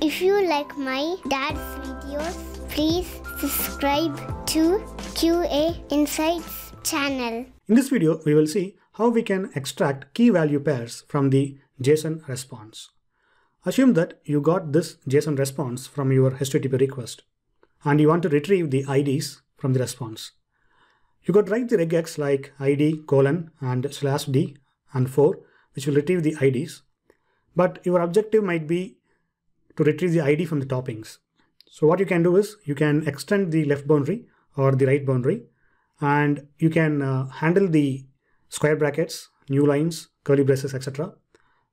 If you like my dad's videos, please subscribe to QA Insights channel. In this video, we will see how we can extract key value pairs from the JSON response. Assume that you got this JSON response from your HTTP request and you want to retrieve the IDs from the response. You could write the regex like id colon and slash d and 4 which will retrieve the IDs but your objective might be to retrieve the ID from the toppings. So what you can do is you can extend the left boundary or the right boundary and you can uh, handle the square brackets, new lines, curly braces, etc.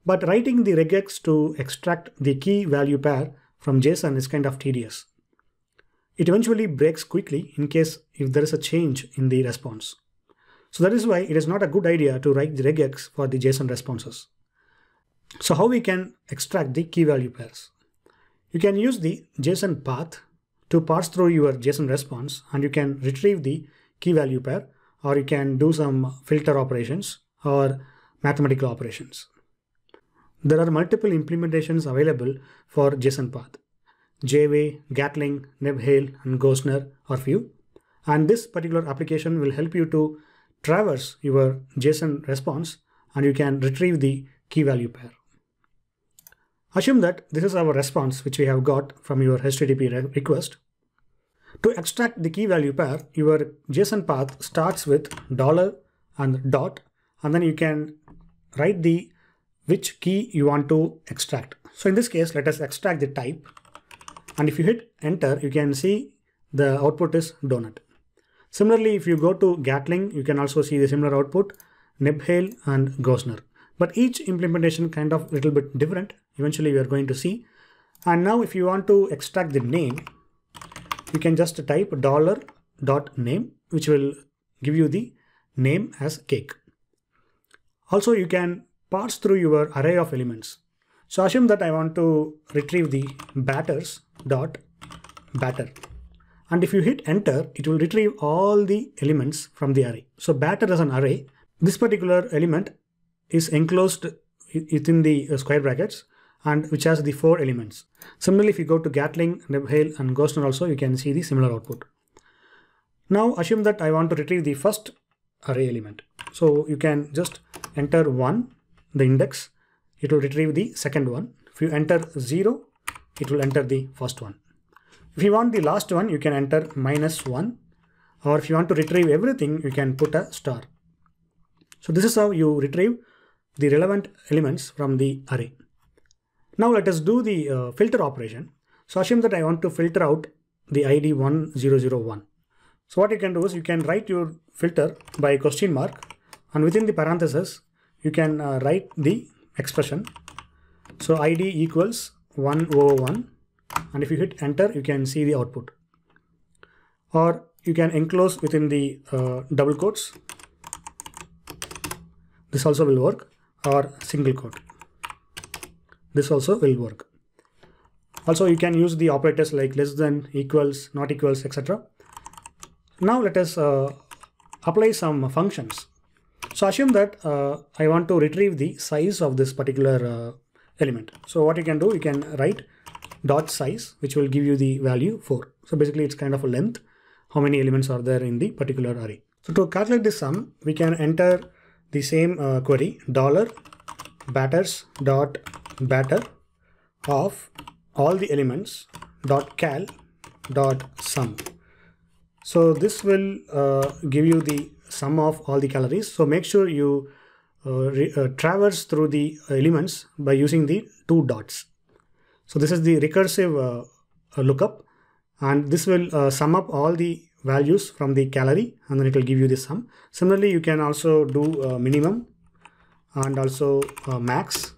But writing the regex to extract the key value pair from JSON is kind of tedious. It eventually breaks quickly in case if there is a change in the response. So that is why it is not a good idea to write the regex for the JSON responses. So how we can extract the key value pairs? You can use the JSON path to parse through your JSON response and you can retrieve the key value pair or you can do some filter operations or mathematical operations. There are multiple implementations available for JSON path. JWay, Gatling, Nibhale, and Gosner are few. And this particular application will help you to traverse your JSON response and you can retrieve the key value pair. Assume that this is our response which we have got from your HTTP request. To extract the key value pair, your JSON path starts with dollar and dot and then you can write the which key you want to extract. So in this case, let us extract the type and if you hit enter, you can see the output is donut. Similarly, if you go to Gatling, you can also see the similar output, Nibhale and Gosner but each implementation kind of little bit different. Eventually we are going to see. And now if you want to extract the name, you can just type dollar dot name, which will give you the name as cake. Also, you can parse through your array of elements. So assume that I want to retrieve the batters dot batter. And if you hit enter, it will retrieve all the elements from the array. So batter is an array. This particular element is enclosed within the uh, square brackets and which has the four elements. Similarly, if you go to Gatling, Nebhale and Gosnell, also, you can see the similar output. Now assume that I want to retrieve the first array element. So you can just enter 1, the index, it will retrieve the second one. If you enter 0, it will enter the first one. If you want the last one, you can enter minus 1 or if you want to retrieve everything, you can put a star. So this is how you retrieve the relevant elements from the array. Now let us do the uh, filter operation. So assume that I want to filter out the ID 1001. So what you can do is you can write your filter by question mark and within the parentheses you can uh, write the expression. So ID equals 101 and if you hit enter you can see the output or you can enclose within the uh, double quotes. This also will work or single quote. This also will work. Also, you can use the operators like less than, equals, not equals, etc. Now let us uh, apply some functions. So assume that uh, I want to retrieve the size of this particular uh, element. So what you can do, you can write dot size, which will give you the value 4. So basically it's kind of a length, how many elements are there in the particular array. So to calculate this sum, we can enter the same uh, query dollar batters dot batter of all the elements dot cal dot sum so this will uh, give you the sum of all the calories so make sure you uh, re, uh, traverse through the elements by using the two dots so this is the recursive uh, lookup and this will uh, sum up all the values from the calorie and then it will give you the sum. Similarly, you can also do uh, minimum and also uh, max.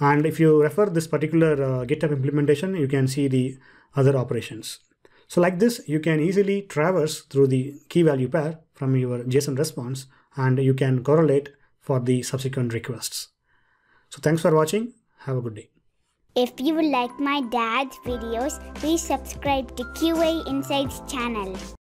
And if you refer this particular uh, GitHub implementation, you can see the other operations. So like this, you can easily traverse through the key value pair from your JSON response and you can correlate for the subsequent requests. So thanks for watching. Have a good day. If you like my dad's videos, please subscribe to QA Insights channel.